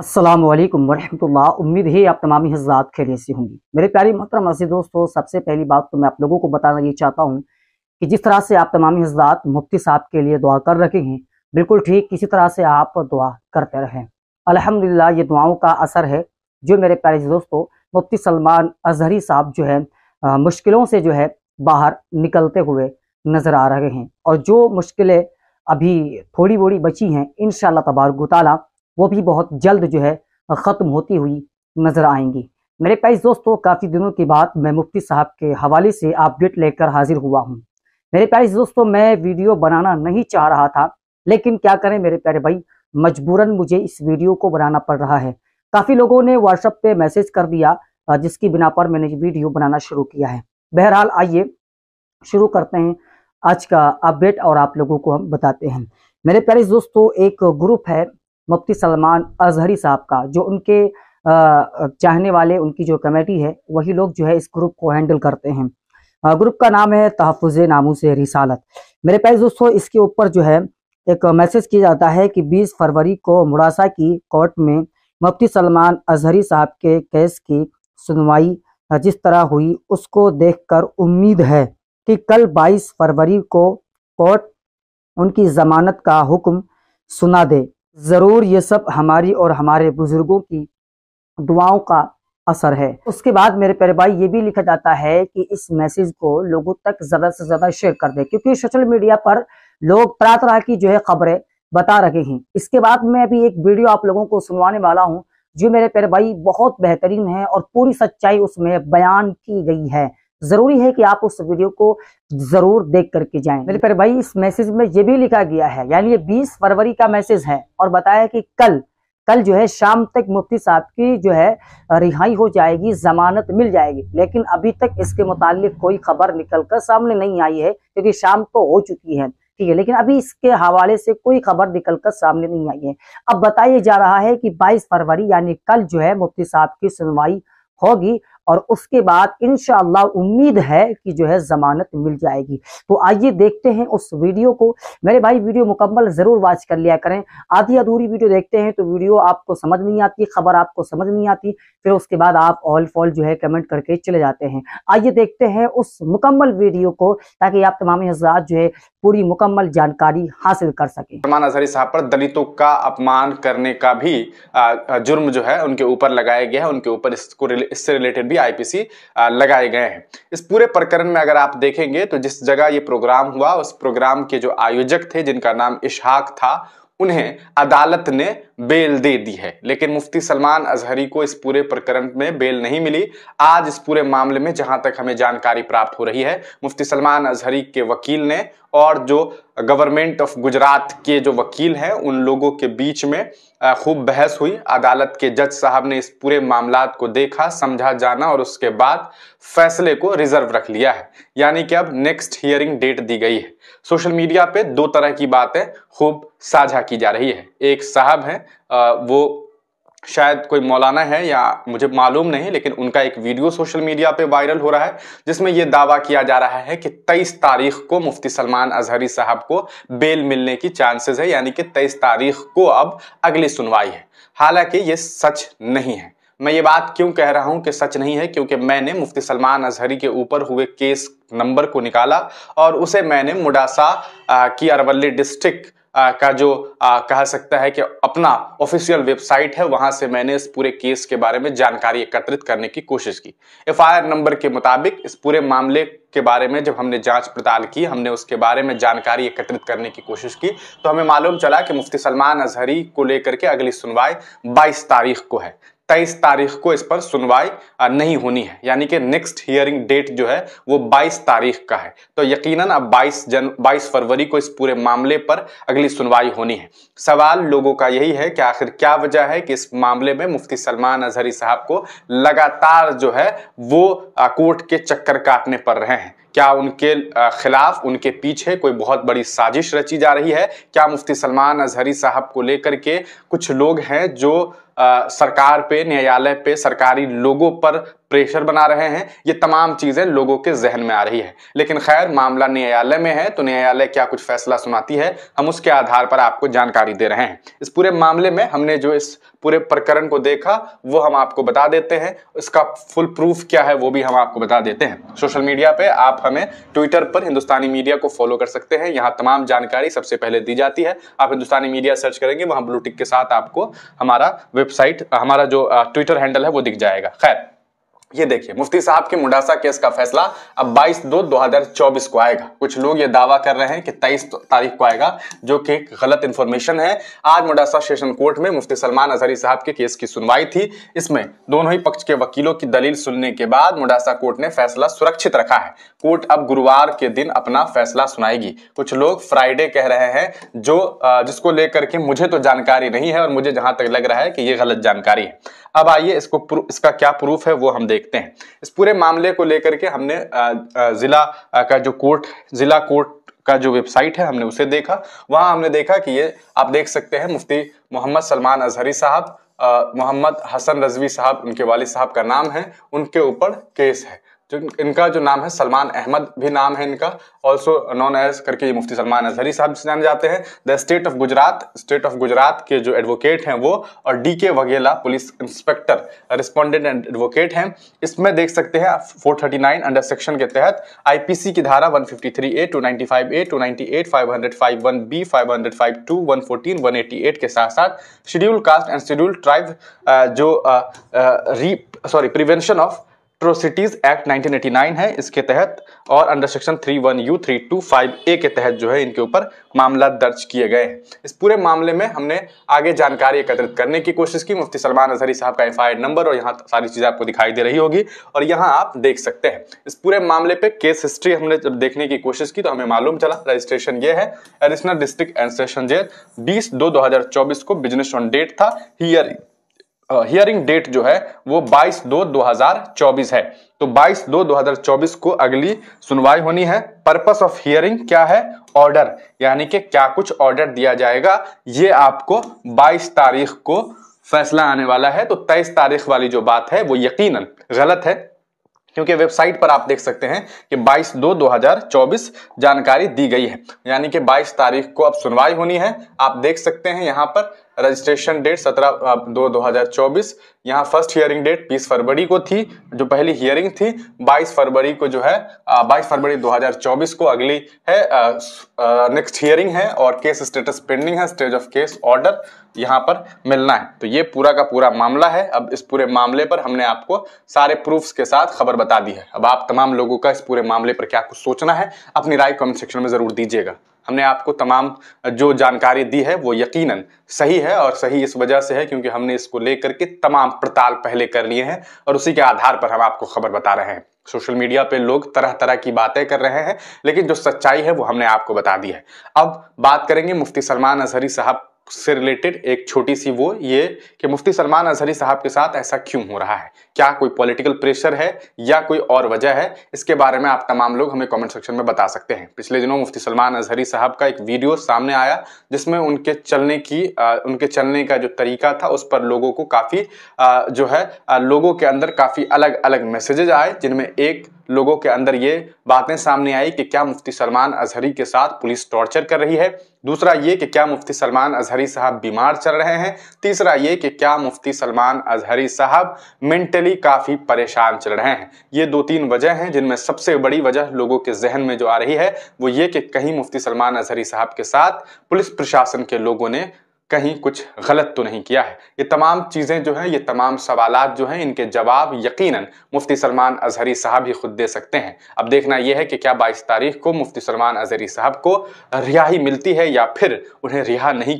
असलम वरहमतुल्ला उम्मीद है आप तमाम हजरात खैरियत से होंगी मेरे प्यारे मोहतरम अजी दोस्तों सबसे पहली बात तो मैं आप लोगों को बताना ये चाहता हूँ कि जिस तरह से आप तमाम हजरात मुफ्ती साहब के लिए दुआ कर रखे हैं बिल्कुल ठीक किसी तरह से आप दुआ करते रहें अल्हम्दुलिल्लाह ये दुआओं का असर है जो मेरे प्यारे दोस्तों मुफ्ती सलमान अजहरी साहब जो है आ, मुश्किलों से जो है बाहर निकलते हुए नज़र आ रहे हैं और जो मुश्किलें अभी थोड़ी बोड़ी बची हैं इन शाला तबारक वो भी बहुत जल्द जो है ख़त्म होती हुई नज़र आएंगी मेरे प्यारे दोस्तों काफ़ी दिनों के बाद मैं मुफ्ती साहब के हवाले से अपडेट लेकर हाजिर हुआ हूँ मेरे प्यारे दोस्तों मैं वीडियो बनाना नहीं चाह रहा था लेकिन क्या करें मेरे प्यारे भाई मजबूरन मुझे इस वीडियो को बनाना पड़ रहा है काफ़ी लोगों ने व्हाट्सअप पे मैसेज कर दिया जिसकी बिना पर मैंने वीडियो बनाना शुरू किया है बहरहाल आइए शुरू करते हैं आज का अपडेट और आप लोगों को हम बताते हैं मेरे प्यारे दोस्तों एक ग्रुप है मुफ्ती सलमान अजहरी साहब का जो उनके चाहने वाले उनकी जो कमेटी है वही लोग जो है इस ग्रुप को हैंडल करते हैं ग्रुप का नाम है तहफ़ नामों से रिसालत मेरे पास दोस्तों इसके ऊपर जो है एक मैसेज किया जाता है कि 20 फरवरी को मुड़ासा की कोर्ट में मुफ्ती सलमान अजहरी साहब के केस की सुनवाई जिस तरह हुई उसको देखकर उम्मीद है कि कल 22 फरवरी को कोर्ट उनकी जमानत का हुक्म सुना दे ज़रूर ये सब हमारी और हमारे बुज़ुर्गों की दुआओं का असर है उसके बाद मेरे प्यारे भाई ये भी लिखा जाता है कि इस मैसेज को लोगों तक ज़्यादा से ज़्यादा शेयर कर दें क्योंकि सोशल मीडिया पर लोग तरह तरह की जो है खबरें बता रहे हैं इसके बाद मैं अभी एक वीडियो आप लोगों को सुनवाने वाला हूँ जो मेरे प्यारे भाई बहुत बेहतरीन है और पूरी सच्चाई उसमें बयान की गई है जरूरी है कि आप उस वीडियो को जरूर देख करके जाएं मेरे पर भाई इस मैसेज में ये भी लिखा गया है यानी ये 20 फरवरी का मैसेज है और बताया कि कल कल जो है शाम तक मुफ्ती साहब की जो है रिहाई हो जाएगी जमानत मिल जाएगी लेकिन अभी तक इसके मुतालिक कोई खबर निकल कर सामने नहीं आई है क्योंकि शाम तो हो चुकी है ठीक है लेकिन अभी इसके हवाले से कोई खबर निकल कर सामने नहीं आई है अब बताया जा रहा है कि 22 फरवरी यानी कल जो है मुफ्ती साहब की सुनवाई होगी और उसके बाद इन उम्मीद है कि जो है ज़मानत मिल जाएगी तो आइए देखते हैं उस वीडियो को मेरे भाई वीडियो मुकम्मल ज़रूर वॉच कर लिया करें आधी अधूरी वीडियो देखते हैं तो वीडियो आपको समझ नहीं आती खबर आपको समझ नहीं आती फिर उसके बाद आप ऑल फॉल जो है कमेंट करके चले जाते हैं आइए देखते हैं उस मुकम्मल वीडियो को ताकि आप तमाम हजरात जो है पूरी मुकम्मल जानकारी हासिल कर सकें सलमान अजहरी साहब पर दलितों का अपमान करने का भी जुर्म जो है उनके ऊपर लगाया गया है उनके ऊपर इससे रिलेटेड भी आईपीसी लगाए गए हैं इस पूरे प्रकरण में अगर आप देखेंगे तो जिस जगह ये प्रोग्राम हुआ उस प्रोग्राम के जो आयोजक थे जिनका नाम इशहाक था उन्हें अदालत ने बेल दे दी है लेकिन मुफ्ती सलमान अजहरी को इस पूरे प्रकरण में बेल नहीं मिली आज इस पूरे मामले में जहां तक हमें जानकारी प्राप्त हो रही है मुफ्ती सलमान अजहरी के वकील ने और जो गवर्नमेंट ऑफ गुजरात के जो वकील हैं उन लोगों के बीच में खूब बहस हुई अदालत के जज साहब ने इस पूरे मामला को देखा समझा जाना और उसके बाद फैसले को रिजर्व रख लिया है यानी कि अब नेक्स्ट हियरिंग डेट दी गई है सोशल मीडिया पे दो तरह की बातें खूब साझा की जा रही है एक साहब हैं वो शायद कोई मौलाना है या मुझे मालूम नहीं लेकिन उनका एक वीडियो सोशल मीडिया पे वायरल हो रहा है जिसमें यह दावा किया जा रहा है कि 23 तारीख को मुफ्ती सलमान अजहरी साहब को बेल मिलने की चांसेस है यानी कि 23 तारीख को अब अगली सुनवाई है हालांकि ये सच नहीं है मैं ये बात क्यों कह रहा हूं कि सच नहीं है क्योंकि मैंने मुफ्ती सलमान अजहरी के ऊपर हुए केस नंबर को निकाला और उसे मैंने मुडासा की अरवली डिस्ट्रिक्ट आ, का जो आ, कहा सकता है कि अपना ऑफिशियल वेबसाइट है वहां से मैंने इस पूरे केस के बारे में जानकारी एकत्रित करने की कोशिश की एफ नंबर के मुताबिक इस पूरे मामले के बारे में जब हमने जांच पड़ताल की हमने उसके बारे में जानकारी एकत्रित करने की कोशिश की तो हमें मालूम चला कि मुफ्ती सलमान अजहरी को लेकर के अगली सुनवाई 22 तारीख को है तेईस तारीख को इस पर सुनवाई नहीं होनी है यानी कि नेक्स्ट हियरिंग डेट जो है वो 22 तारीख का है तो यकीनन अब 22 जन 22 फरवरी को इस पूरे मामले पर अगली सुनवाई होनी है सवाल लोगों का यही है कि आखिर क्या वजह है कि इस मामले में मुफ्ती सलमान अजहरी साहब को लगातार जो है वो कोर्ट के चक्कर काटने पड़ रहे हैं क्या उनके खिलाफ उनके पीछे कोई बहुत बड़ी साजिश रची जा रही है क्या मुफ्ती सलमान अजहरी साहब को लेकर के कुछ लोग हैं जो आ, सरकार पे न्यायालय पे सरकारी लोगों पर प्रेशर बना रहे हैं ये तमाम चीज़ें लोगों के जहन में आ रही है लेकिन खैर मामला न्यायालय में है तो न्यायालय क्या कुछ फैसला सुनाती है हम उसके आधार पर आपको जानकारी दे रहे हैं इस पूरे मामले में हमने जो इस पूरे प्रकरण को देखा वो हम आपको बता देते हैं इसका फुल प्रूफ क्या है वो भी हम आपको बता देते हैं सोशल मीडिया पे आप हमें ट्विटर पर हिंदुस्तानी मीडिया को फॉलो कर सकते हैं यहाँ तमाम जानकारी सबसे पहले दी जाती है आप हिंदुस्तानी मीडिया सर्च करेंगे वहाँ ब्लूटिक के साथ आपको हमारा वेबसाइट हमारा जो ट्विटर हैंडल है वो दिख जाएगा खैर ये देखिए मुफ्ती साहब के मुंडासा केस का फैसला अब 22 दो 2024 को आएगा कुछ लोग ये दावा कर रहे हैं कि 23 तारीख को आएगा जो कि गलत इन्फॉर्मेशन है आज मुंडासा सेशन कोर्ट में मुफ्ती सलमान अजहरी साहब के केस की सुनवाई थी इसमें दोनों ही पक्ष के वकीलों की दलील सुनने के बाद मुंडासा कोर्ट ने फैसला सुरक्षित रखा है कोर्ट अब गुरुवार के दिन अपना फैसला सुनाएगी कुछ लोग फ्राइडे कह रहे हैं जो जिसको लेकर के मुझे तो जानकारी नहीं है और मुझे जहां तक लग रहा है कि ये गलत जानकारी है अब आइए इसको इसका क्या प्रूफ है वो हम देखते हैं इस पूरे मामले को लेकर के हमने ज़िला का जो कोर्ट ज़िला कोर्ट का जो वेबसाइट है हमने उसे देखा वहाँ हमने देखा कि ये आप देख सकते हैं मुफ्ती मोहम्मद सलमान अजहरी साहब मोहम्मद हसन रजवी साहब उनके वालिद साहब का नाम है उनके ऊपर केस है जो इनका जो नाम है सलमान अहमद भी नाम है इनका ऑल्सो नॉन एज करके ये मुफ्ती सलमान अजहरी साहब से जाने जाते हैं the state of Gujarat state of Gujarat के जो एडवोकेट हैं वो और D K Vaghela police inspector respondent and advocate हैं इसमें देख सकते हैं 439 अंडर सेक्शन के तहत आईपीसी की धारा 153 A five A five one B five two 114 eight के साथ साथ schedule caste and schedule tribe जो री sorry prevention of atrocities act 1989 है इसके तहत और under section three one U three two five A के तहत जो है इनके ऊपर मामला दर्ज किए गए इस पूरे मामले में हमने आगे जानकारी एकत्रित करने की कोशिश की मुफ्ती सलमान अजहरी साहब का एफ नंबर और यहाँ सारी चीज़ें आपको दिखाई दे रही होगी और यहाँ आप देख सकते हैं इस पूरे मामले पर केस हिस्ट्री हमने जब देखने की कोशिश की तो हमें मालूम चला रजिस्ट्रेशन ये है additional district and session jail बीस दो दो को बिजनेस ऑन डेट था हियर हियरिंग डेट जो है वो 22 दो 2024 है तो 22 दो 2024 को अगली सुनवाई होनी है पर्पस ऑफ हियरिंग क्या है ऑर्डर यानी कि क्या कुछ ऑर्डर दिया जाएगा ये आपको 22 तारीख को फैसला आने वाला है तो 23 तारीख वाली जो बात है वो यकीनन गलत है क्योंकि वेबसाइट पर आप देख सकते हैं कि 22 दो 2024 जानकारी दी गई है यानी कि 22 तारीख को अब सुनवाई होनी है आप देख सकते हैं यहां पर रजिस्ट्रेशन डेट सत्रह दो दो हजार चौबीस यहाँ फर्स्ट हियरिंग डेट बीस फरवरी को थी जो पहली हियरिंग थी बाईस फरवरी को जो है बाईस फरवरी 2024 को अगली है नेक्स्ट हियरिंग है और केस स्टेटस पेंडिंग है स्टेज ऑफ केस ऑर्डर यहाँ पर मिलना है तो ये पूरा का पूरा मामला है अब इस पूरे मामले पर हमने आपको सारे प्रूफ्स के साथ खबर बता दी है अब आप तमाम लोगों का इस पूरे मामले पर क्या कुछ सोचना है अपनी राय कमेंट सेक्शन में जरूर दीजिएगा हमने आपको तमाम जो जानकारी दी है वो यकीनन सही है और सही इस वजह से है क्योंकि हमने इसको लेकर के तमाम पड़ताल पहले कर लिए हैं और उसी के आधार पर हम आपको खबर बता रहे हैं सोशल मीडिया पे लोग तरह तरह की बातें कर रहे हैं लेकिन जो सच्चाई है वो हमने आपको बता दी है अब बात करेंगे मुफ्ती सलमान अजहरी साहब से रिलेटेड एक छोटी सी वो ये कि मुफ्ती सलमान अजहरी साहब के साथ ऐसा क्यों हो रहा है क्या कोई पॉलिटिकल प्रेशर है या कोई और वजह है इसके बारे में आप तमाम लोग हमें कमेंट सेक्शन में बता सकते हैं पिछले दिनों मुफ्ती सलमान अजहरी साहब का एक वीडियो सामने आया जिसमें उनके चलने की आ, उनके चलने का जो तरीका था उस पर लोगों को काफ़ी जो है आ, लोगों के अंदर काफ़ी अलग अलग मैसेजेज आए जिनमें एक लोगों के अंदर ये बातें सामने आई कि क्या मुफ्ती सलमान अजहरी के साथ पुलिस टॉर्चर कर रही है दूसरा ये कि क्या मुफ्ती सलमान अजहरी साहब बीमार चल रहे हैं तीसरा ये कि क्या मुफ्ती सलमान अजहरी साहब मेंटली काफ़ी परेशान चल रहे हैं ये दो तीन वजह हैं जिनमें सबसे बड़ी वजह लोगों के जहन में जो आ रही है वो ये कि कहीं मुफ्ती सलमान अजहरी साहब के साथ पुलिस प्रशासन के लोगों ने कहीं कुछ गलत तो नहीं किया है ये तमाम चीज़ें जो हैं ये तमाम सवाल जो हैं इनके जवाब यकीनन मुफ्ती सलमान अजहरी साहब ही खुद दे सकते हैं अब देखना यह है कि क्या बाईस तारीख को मुफ्ती सलमान अजहरी साहब को रिहाई मिलती है या फिर उन्हें रिहा नहीं किया